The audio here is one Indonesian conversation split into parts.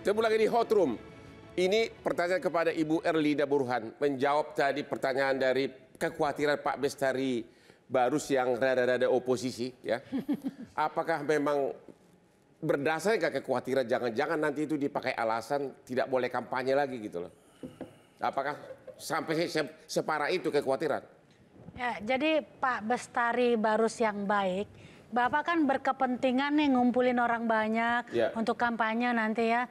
Saya pulang di hot room. Ini pertanyaan kepada Ibu Erlinda Burhan menjawab tadi pertanyaan dari kekhawatiran Pak Bestari Barus yang rada-rada oposisi ya. Apakah memang berdasarkan kekhawatiran jangan-jangan nanti itu dipakai alasan tidak boleh kampanye lagi gitu loh. Apakah sampai se separah itu kekhawatiran? Ya, jadi Pak Bestari Barus yang baik Bapak kan berkepentingan nih ngumpulin orang banyak yeah. untuk kampanye nanti ya.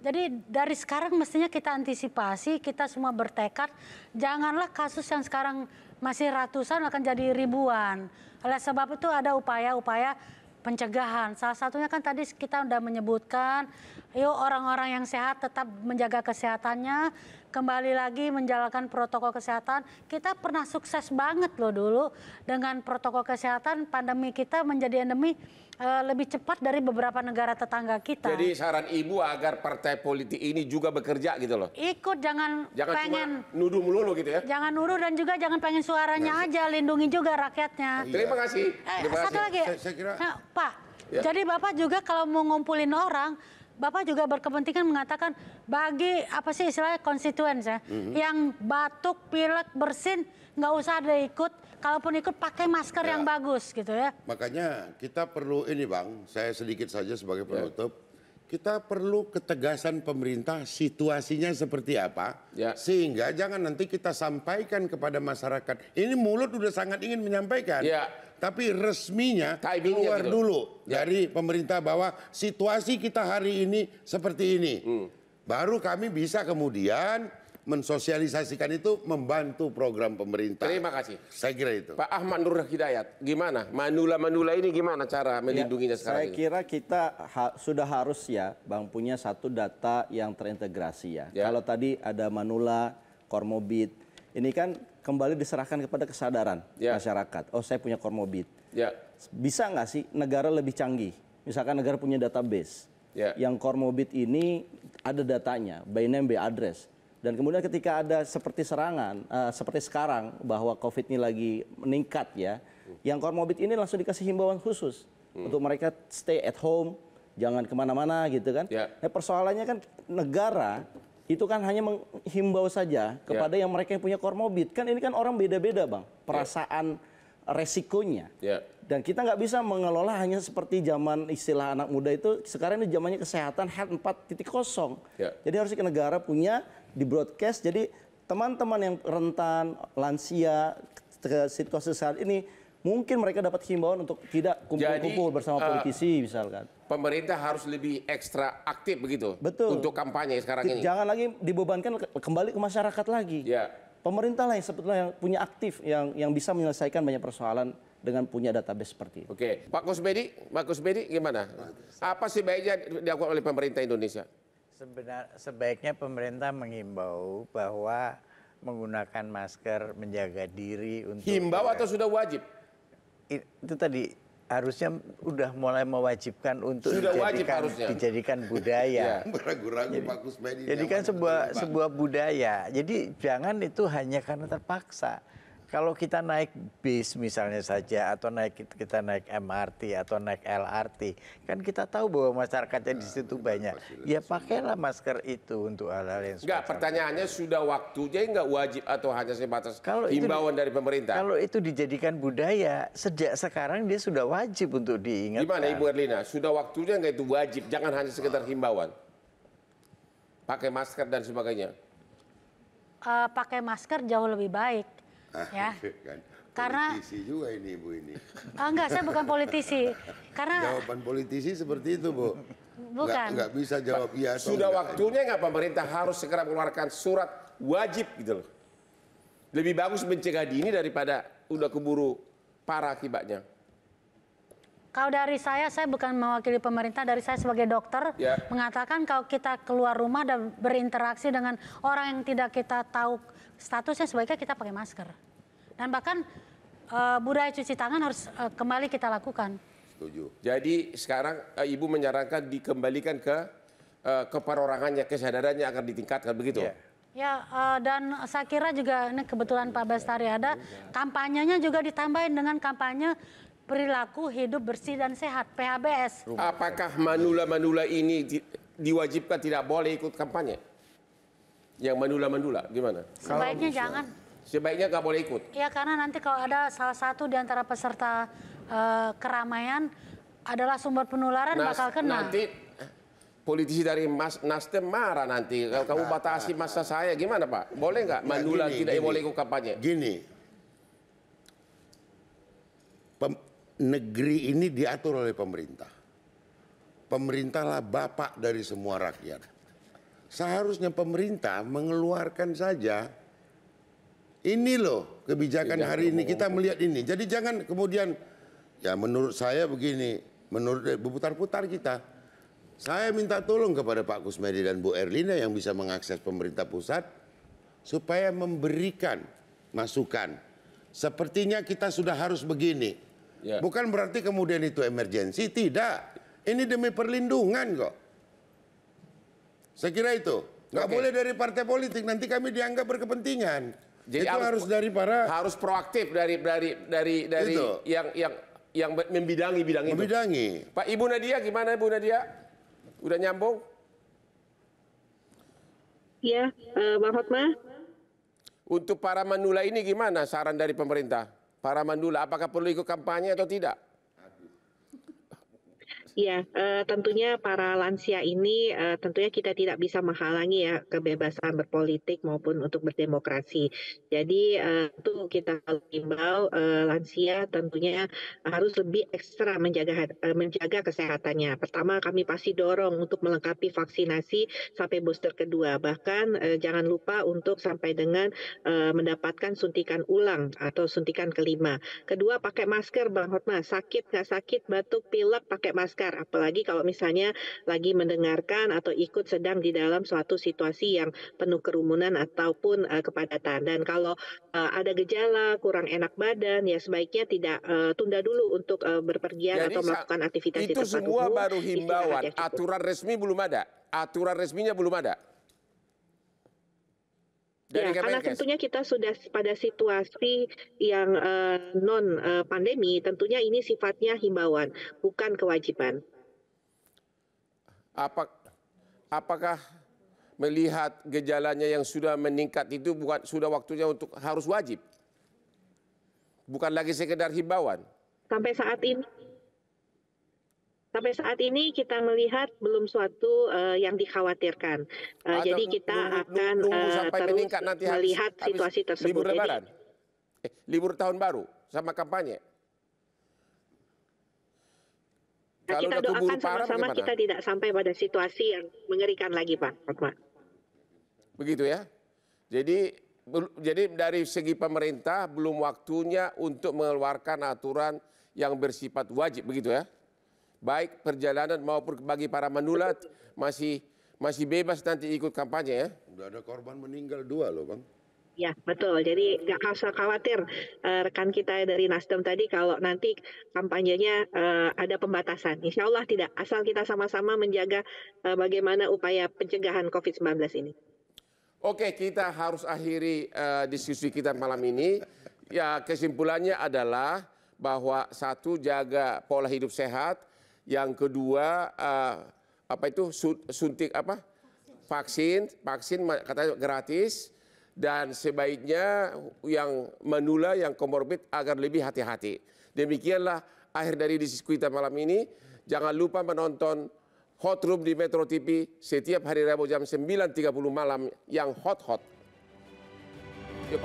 Jadi dari sekarang mestinya kita antisipasi, kita semua bertekad janganlah kasus yang sekarang masih ratusan akan jadi ribuan. Oleh sebab itu ada upaya-upaya pencegahan. Salah satunya kan tadi kita sudah menyebutkan, yuk orang-orang yang sehat tetap menjaga kesehatannya, kembali lagi menjalankan protokol kesehatan. Kita pernah sukses banget loh dulu dengan protokol kesehatan, pandemi kita menjadi endemi uh, lebih cepat dari beberapa negara tetangga kita. Jadi saran ibu agar partai politik ini juga bekerja gitu loh. Ikut jangan, jangan pengen cuma nuduh melulu gitu ya. Jangan nuduh dan juga jangan pengen suaranya nah, aja, lindungi juga rakyatnya. Oh, iya. Terima kasih. Eh, Terima kasih. Satu lagi. Saya, saya kira... nah, Pak, ya. jadi Bapak juga kalau mau ngumpulin orang, Bapak juga berkepentingan mengatakan bagi apa sih istilahnya konstituen ya, mm -hmm. yang batuk, pilek, bersin nggak usah ada ikut kalaupun ikut pakai masker ya. yang bagus gitu ya. Makanya kita perlu ini Bang, saya sedikit saja sebagai ya. penutup. Ya. Kita perlu ketegasan pemerintah situasinya seperti apa. Ya. Sehingga jangan nanti kita sampaikan kepada masyarakat. Ini mulut sudah sangat ingin menyampaikan. Ya. Tapi resminya Timingnya keluar gitu. dulu ya. dari pemerintah bahwa situasi kita hari ini seperti ini. Hmm. Baru kami bisa kemudian mensosialisasikan itu membantu program pemerintah. Terima kasih. Saya kira itu. Pak Ahmad Nur Hidayat, gimana? Manula-manula ini gimana cara ya, melindunginya ya, sekarang? Saya ini? kira kita ha sudah harus ya, Bang punya satu data yang terintegrasi ya. ya. Kalau tadi ada manula, kormobit, ini kan kembali diserahkan kepada kesadaran ya. masyarakat. Oh, saya punya kormobit. Ya. Bisa nggak sih negara lebih canggih? Misalkan negara punya database. Yeah. Yang kormobit ini ada datanya, by name, by address dan kemudian ketika ada seperti serangan, uh, seperti sekarang bahwa COVID ini lagi meningkat ya, hmm. yang komorbid ini langsung dikasih himbauan khusus hmm. untuk mereka stay at home, jangan kemana-mana gitu kan. Yeah. Nah persoalannya kan negara itu kan hanya menghimbau saja kepada yeah. yang mereka yang punya komorbid. Kan ini kan orang beda-beda bang, ya. perasaan yeah. resikonya. Yeah. Dan kita nggak bisa mengelola hanya seperti zaman istilah anak muda itu. Sekarang ini zamannya kesehatan head 4.0. Yeah. Jadi harusnya negara punya di broadcast jadi teman-teman yang rentan lansia situasi saat ini mungkin mereka dapat himbauan untuk tidak kumpul-kumpul bersama eh, politisi uh, misalkan. Pemerintah harus lebih ekstra aktif begitu. Betul. Untuk kampanye sekarang Jangan ini. Jangan lagi dibebankan kembali ke masyarakat lagi. Ya. Pemerintah lah yang sebetulnya yang punya aktif yang yang bisa menyelesaikan banyak persoalan dengan punya database seperti itu. Oke, Pak Kusmedi, Pak Kusmedi, gimana? Apa sih baiknya dilakukan oleh pemerintah Indonesia? Sebenar, sebaiknya pemerintah menghimbau bahwa menggunakan masker, menjaga diri untuk himbau atau sudah wajib? Itu tadi harusnya udah mulai mewajibkan untuk sudah dijadikan, wajib harusnya. dijadikan budaya. ya. Jadi kan sebuah sebuah budaya. Jadi jangan itu hanya karena terpaksa. Kalau kita naik bis misalnya saja atau naik kita naik MRT atau naik LRT, kan kita tahu bahwa masyarakatnya di situ nah, banyak. Ya pakailah masker itu untuk hal-hal yang Enggak, pertanyaannya itu. sudah waktunya enggak wajib atau hanya sebatas kalau himbauan dari pemerintah. Kalau itu dijadikan budaya, sejak sekarang dia sudah wajib untuk diingat. Gimana Ibu Erlina? Sudah waktunya enggak itu wajib, jangan hanya sekedar himbauan. Pakai masker dan sebagainya. Uh, pakai masker jauh lebih baik Ah, ya. kan. Karena politisi juga ini ibu ini. Ah, enggak, saya bukan politisi. Karena jawaban politisi seperti itu, Bu. Bukan. Enggak, enggak bisa jawab iya Sudah enggak. waktunya enggak pemerintah harus segera mengeluarkan surat wajib gitu loh. Lebih bagus mencegah dini daripada udah keburu parah akibatnya. Kalau dari saya, saya bukan mewakili pemerintah, dari saya sebagai dokter yeah. mengatakan kalau kita keluar rumah dan berinteraksi dengan orang yang tidak kita tahu statusnya sebaiknya kita pakai masker. Dan bahkan uh, budaya cuci tangan harus uh, kembali kita lakukan. Setuju. Jadi sekarang uh, Ibu menyarankan dikembalikan ke uh, keperorangannya, kesadarannya akan ditingkatkan begitu. Yeah. Ya, ya dan saya kira juga ini kebetulan Pak Bestari ada, ya. kampanyenya juga ditambahin dengan kampanye perilaku hidup bersih dan sehat PHBS. Apakah manula-manula ini di, diwajibkan tidak boleh ikut kampanye? Yang manula-manula gimana? Sebaiknya Kalau jangan. Sebaiknya nggak boleh ikut. Ya karena nanti kalau ada salah satu di antara peserta e, keramaian adalah sumber penularan Nas, bakal kena. Nanti politisi dari Mas Nasdem marah nanti kalau kamu nah, batasi nah, masa nah. saya gimana Pak? Boleh nggak manula gini, tidak gini. boleh ikut kampanye? Gini, negeri ini diatur oleh pemerintah. Pemerintahlah bapak dari semua rakyat. Seharusnya pemerintah mengeluarkan saja ini loh kebijakan hari ini kita melihat ini. Jadi jangan kemudian ya menurut saya begini, menurut berputar-putar kita. Saya minta tolong kepada Pak Kusmedi dan Bu Erlina yang bisa mengakses pemerintah pusat supaya memberikan masukan. Sepertinya kita sudah harus begini Ya. Bukan berarti kemudian itu emergensi, tidak. Ini demi perlindungan kok. Saya kira itu. Nggak okay. boleh dari partai politik, nanti kami dianggap berkepentingan. Jadi itu harus, harus dari para harus proaktif dari dari dari dari itu. yang yang yang membidangi bidang membidangi. itu. Membidangi. Pak Ibu Nadia gimana Ibu Nadia? Udah nyambung? Iya, uh, Bang Hotma. Untuk para manula ini gimana saran dari pemerintah? para mandula apakah perlu ikut kampanye atau tidak Ya, tentunya para lansia ini eh, tentunya kita tidak bisa menghalangi ya kebebasan berpolitik maupun untuk berdemokrasi. Jadi eh, itu kita himbau lansia tentunya harus lebih ekstra menjaga menjaga kesehatannya. Pertama kami pasti dorong untuk melengkapi vaksinasi sampai booster kedua. Bahkan jangan lupa untuk sampai dengan mendapatkan suntikan ulang atau suntikan kelima. Kedua pakai masker Bang Hotma. Sakit nggak sakit, batuk, pilek pakai masker wajar apalagi kalau misalnya lagi mendengarkan atau ikut sedang di dalam suatu situasi yang penuh kerumunan ataupun uh, kepadatan dan kalau uh, ada gejala kurang enak badan ya sebaiknya tidak uh, tunda dulu untuk uh, berpergian Jadi, atau melakukan aktivitas itu di tempat semua umum, baru iya, himbauan iya, iya, aturan resmi belum ada aturan resminya belum ada dari ya, karena tentunya kita sudah pada situasi yang uh, eh, non uh, pandemi, tentunya ini sifatnya himbauan, bukan kewajiban. Apa, apakah melihat gejalanya yang sudah meningkat itu bukan sudah waktunya untuk harus wajib? Bukan lagi sekedar himbauan. Sampai saat ini sampai saat ini kita melihat belum suatu uh, yang dikhawatirkan. Uh, Ada, jadi kita nunggu, akan nunggu uh, terus meningkat, nanti melihat habis, situasi tersebut. Libur Lebaran, eh, libur tahun baru sama kampanye. Nah, kita doakan sama-sama kita tidak sampai pada situasi yang mengerikan lagi, Pak. Pak. Begitu ya. Jadi jadi dari segi pemerintah belum waktunya untuk mengeluarkan aturan yang bersifat wajib begitu ya baik perjalanan maupun bagi para mandulat masih masih bebas nanti ikut kampanye ya. Sudah ada korban meninggal dua loh bang. Ya betul. Jadi nggak usah khawatir uh, rekan kita dari Nasdem tadi kalau nanti kampanyenya uh, ada pembatasan. Insya Allah tidak. Asal kita sama-sama menjaga uh, bagaimana upaya pencegahan COVID-19 ini. Oke, kita harus akhiri uh, diskusi kita malam ini. Ya kesimpulannya adalah bahwa satu jaga pola hidup sehat, yang kedua eh, apa itu suntik apa vaksin, vaksin katanya gratis dan sebaiknya yang menula yang komorbid agar lebih hati-hati. Demikianlah akhir dari diskusi kita malam ini. Jangan lupa menonton Hot Room di Metro TV setiap hari Rabu jam 9.30 malam yang hot-hot. Yuk